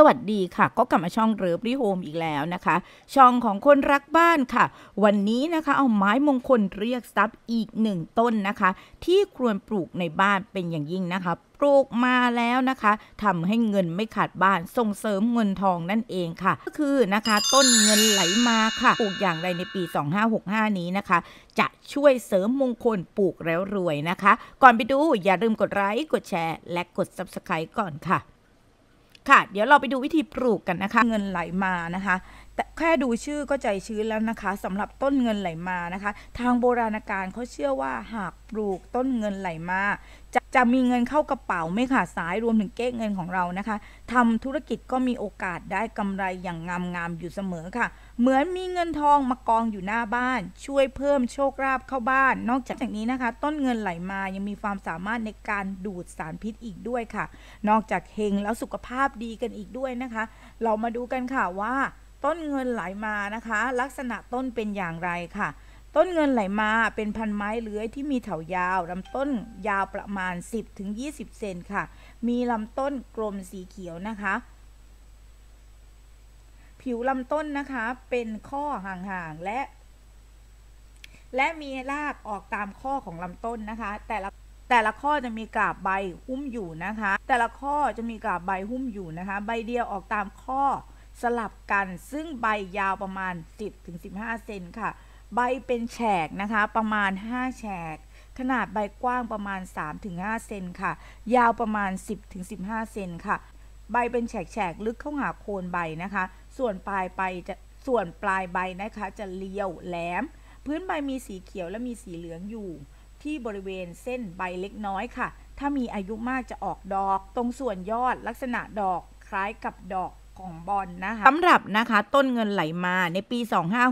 สวัสดีค่ะก็กลับมาช่องเริฟรีโฮมอีกแล้วนะคะ ช่องของคนรักบ้านค่ะ วันนี้นะคะ เอาไม้มงคลเรียกทรัพย์อีกหนึ่งต้นนะคะ ที่ควรปลูกในบ้านเป็นอย่างยิ่งนะคะปลูกมาแล้วนะคะทำให้เงินไม่ขาดบ้าน ส่งเสริมเงินทองนั่นเองค่ะ ก็คือนะคะ ต้นเงินไหลมาค่ะ ปลูกอย่างไรในปี 2565 นี้นะคะ จะช่วยเสริมมงคลปลูกแล้วรวยนะคะ ก่อนไปดูอย่าลืมกดไลค์กดแชร์และกด Subscribe ก่อนค่ะค่ะเดี๋ยวเราไปดูวิธีปลูกกันนะคะเงินไหลมานะคะ แต่แค่ดูชื่อก็ใจชื้นแล้วนะคะ สำหรับต้นเงินไหลมานะคะ ทางโบราณการเขาเชื่อว่าหากปลูกต้นเงินไหลมาจะจะมีเงินเข้ากระเป๋าไม่ขาดสายรวมถึงเก๊กเงินของเรานะคะทำธุรกิจก็มีโอกาสได้กำไรอย่างงามๆอยู่เสมอค่ะ เหมือนมีเงินทอง มากองอยู่หน้าบ้าน ช่วยเพิ่มโชคลาภเข้าบ้าน นอกจากนี้นะคะ ต้นเงินไหลมายังมีความสามารถในการดูดสารพิษอีกด้วยค่ะ นอกจากเฮงแล้วสุขภาพดีกันอีกด้วยนะคะ เรามาดูกันค่ะว่าต้นเงินไหลมานะคะ ลักษณะต้นเป็นอย่างไรค่ะต้นเงินไหลมาเป็นพันไม้เลื้อยที่มีเถายาวลำต้นยาวประมาณ 10-20 เซนค่ะ มีลำต้นกลมสีเขียวนะคะ ผิวลำต้นนะคะ เป็นข้อห่างๆและ และมีรากออกตามข้อของลำต้นนะคะแต่ละแต่ละข้อจะมีกาบใบหุ้มอยู่นะคะ แต่ละข้อจะมีกาบใบหุ้มอยู่นะคะ ใบเดียวออกตามข้อสลับกันซึ่งใบยาวประมาณ10-15เซนค่ะใบเป็นแฉกนะคะประมาณ 5 แฉก ขนาดใบกว้างประมาณ 3-5 เซนค่ะ ยาวประมาณ 10-15 เซนค่ะ ใบเป็นแฉกๆ ลึกเข้าหาโคนใบนะคะ ส่วนปลายใบจะส่วนปลายใบนะคะจะเลียวแหลมพื้นใบมีสีเขียวและมีสีเหลืองอยู่ ที่บริเวณเส้นใบเล็กน้อยค่ะ ถ้ามีอายุมากจะออกดอก ตรงส่วนยอดลักษณะดอกคล้ายกับดอกของบอลนะคะสำหรับนะคะต้นเงินไหลมาในปี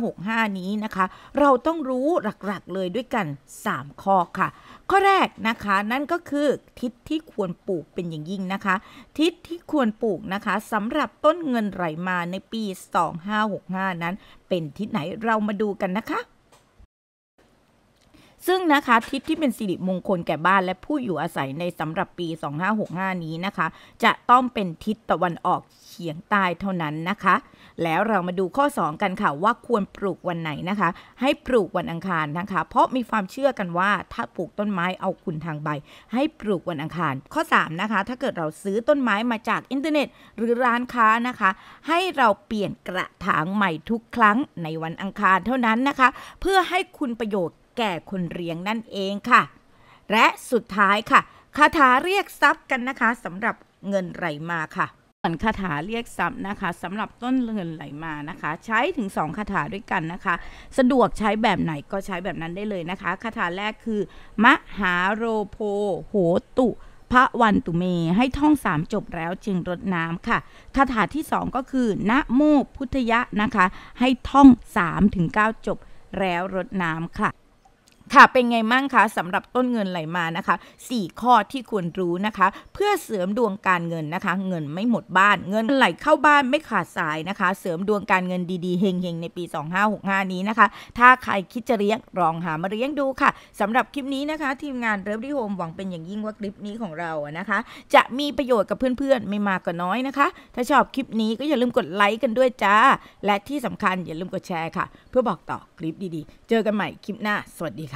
2565 นี้นะคะ เราต้องรู้หลักๆเลยด้วยกัน 3 ข้อค่ะ ข้อแรกนะคะนั่นก็คือทิศที่ควรปลูกเป็นอย่างยิ่งนะคะ ทิศที่ควรปลูกนะคะสำหรับต้นเงิน ไหลมาในปี 2565 นั้น เป็นทิศไหนเรามาดูกันนะคะซึ่งนะคะทิศที่เป็นสิริมงคลแก่บ้านและผู้อยู่อาศัยในสำหรับปี2565นี้นะคะ จะต้องเป็นทิศตะวันออกเฉียงใต้เท่านั้นนะคะ แล้วเรามาดูข้อ 2 กันค่ะ ว่าควรปลูกวันไหนนะคะให้ปลูกวันอังคารนะคะ เพราะมีความเชื่อกันว่าถ้าปลูกต้นไม้เอาคุณทางใบ ให้ปลูกวันอังคาร ข้อ3นะคะถ้าเกิดเราซื้อต้นไม้มาจากอินเทอร์เน็ต หรือร้านค้านะคะ ให้เราเปลี่ยนกระถางใหม่ทุกครั้งในวันอังคารเท่านั้นนะคะ เพื่อให้คุณประโยชน์แก่คนเลี้ยงนั่นเองค่ะ และสุดท้ายค่ะคาถาเรียกทรัพย์กันนะคะสำหรับเงินไหลมาค่ะส่วนคาถาเรียกทรัพย์นะคะสำหรับต้นเงินไหลมานะคะ ใช้ถึง 2คาถาด้วยกันนะคะ สะดวกใช้แบบไหนก็ใช้แบบนั้นได้เลยนะคะคาถาแรกคือ มหาโรโพโหตุพระวันตุเมให้ท่องสามจบแล้วจึงรดน้ำค่ะคาถาที่สองก็คือนะโมพุทธยะนะคะ ให้ท่องสามถึงเก้าจบแล้วรดน้ำค่ะค่ะเป็นไงมั่งคะสำหรับต้นเงินไหลมานะคะ 4 ข้อที่ควรรู้นะคะ เพื่อเสริมดวงการเงินนะคะ เงินไม่หมดบ้าน เงินไหลเข้าบ้านไม่ขาดสายนะคะ เสริมดวงการเงินดีๆเฮงๆในปี 2565 นี้นะคะ ถ้าใครคิดจะเลี้ยงลองหามาเลี้ยงดูค่ะสำหรับคลิปนี้นะคะ ทีมงานเริ่มที่โฮมหวังเป็นอย่างยิ่งว่าคลิปนี้ของเรานะคะ จะมีประโยชน์กับเพื่อนๆ ไม่มากก็น้อยนะคะ ถ้าชอบคลิปนี้ก็อย่าลืมกดไลค์กันด้วยจ้า และที่สำคัญอย่าลืมกดแชร์ค่ะ เพื่อบอกต่อคลิปดีๆ เจอกันใหม่คลิปหน้าสวัสดีค่ะ